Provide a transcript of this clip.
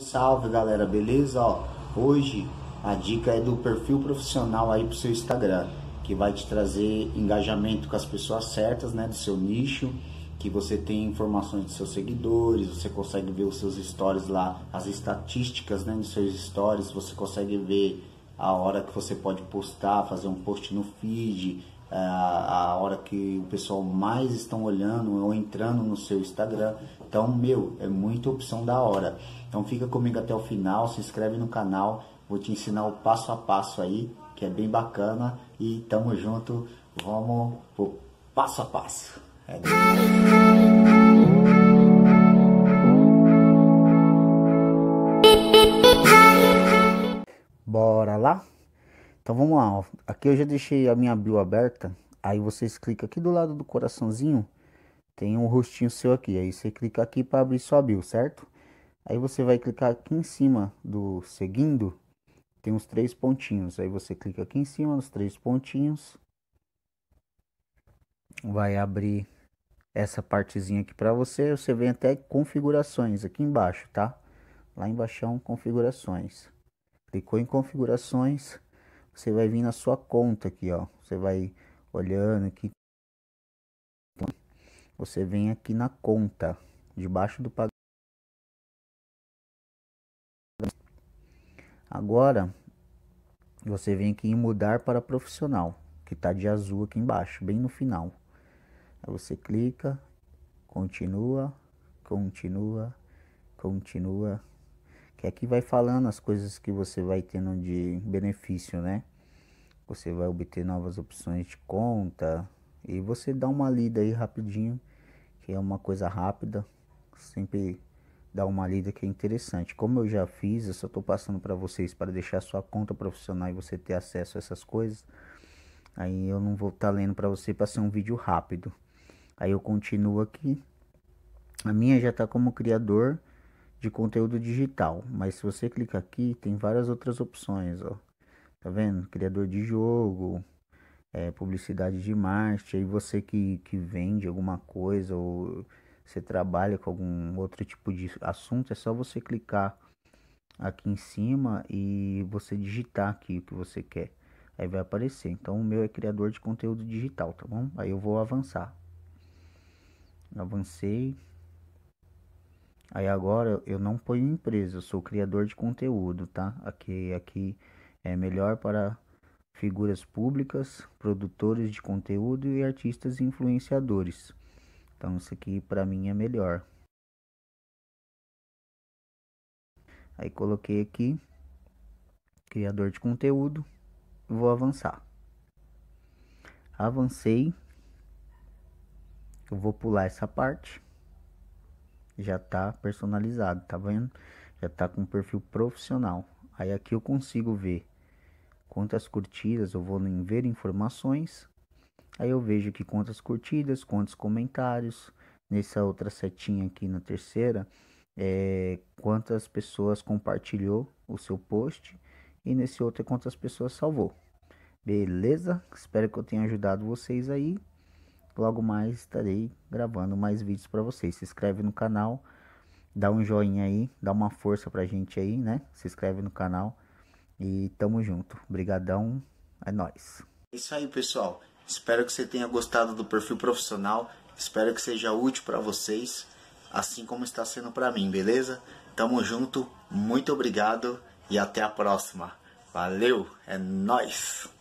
Salve galera, beleza? Ó, hoje a dica é do perfil profissional aí pro seu Instagram, que vai te trazer engajamento com as pessoas certas, né, do seu nicho, que você tem informações dos seus seguidores, você consegue ver os seus stories lá, as estatísticas, né, dos seus stories, você consegue ver a hora que você pode postar, fazer um post no feed, é, a hora que o pessoal mais estão olhando ou entrando no seu Instagram. Então, meu, é muita opção da hora. Então fica comigo até o final, se inscreve no canal, vou te ensinar o passo a passo aí, que é bem bacana. E tamo junto, vamos pro passo a passo. É Bora lá? Então vamos lá, ó. aqui eu já deixei a minha bio aberta, aí vocês clicam aqui do lado do coraçãozinho, tem um rostinho seu aqui, aí você clica aqui para abrir sua bio, certo? Aí você vai clicar aqui em cima do seguindo, tem uns três pontinhos, aí você clica aqui em cima nos três pontinhos, vai abrir essa partezinha aqui para você, você vem até configurações aqui embaixo, tá? Lá embaixo é um configurações. Clicou em configurações, você vai vir na sua conta aqui, ó. Você vai olhando aqui. Você vem aqui na conta, debaixo do pagamento. Agora, você vem aqui em mudar para profissional, que tá de azul aqui embaixo, bem no final. Aí você clica, continua, continua, continua, que aqui vai falando as coisas que você vai tendo de benefício, né? Você vai obter novas opções de conta e você dá uma lida aí rapidinho, que é uma coisa rápida, sempre dá uma lida que é interessante. Como eu já fiz, eu só estou passando para vocês para deixar sua conta profissional e você ter acesso a essas coisas. Aí eu não vou estar tá lendo para você para ser um vídeo rápido. Aí eu continuo aqui. A minha já está como criador de conteúdo digital. Mas se você clicar aqui, tem várias outras opções, ó. Tá vendo? Criador de jogo, é, publicidade de marketing. Aí você que, que vende alguma coisa ou você trabalha com algum outro tipo de assunto, é só você clicar aqui em cima e você digitar aqui o que você quer. Aí vai aparecer. Então o meu é criador de conteúdo digital, tá bom? Aí eu vou avançar. Avancei. Aí agora eu não ponho empresa, eu sou criador de conteúdo, tá? Aqui, aqui é melhor para figuras públicas, produtores de conteúdo e artistas influenciadores. Então isso aqui para mim é melhor. Aí coloquei aqui criador de conteúdo, vou avançar. Avancei. Eu vou pular essa parte já tá personalizado, tá vendo? Já tá com perfil profissional. Aí aqui eu consigo ver quantas curtidas, eu vou em ver informações. Aí eu vejo que quantas curtidas, quantos comentários, nessa outra setinha aqui na terceira, é, quantas pessoas compartilhou o seu post e nesse outro é quantas pessoas salvou. Beleza? Espero que eu tenha ajudado vocês aí. Logo mais estarei gravando mais vídeos para vocês. Se inscreve no canal, dá um joinha aí, dá uma força pra gente aí, né? Se inscreve no canal e tamo junto. Obrigadão, é nós. É isso aí, pessoal. Espero que você tenha gostado do perfil profissional. Espero que seja útil para vocês, assim como está sendo para mim, beleza? Tamo junto. Muito obrigado e até a próxima. Valeu, é nós.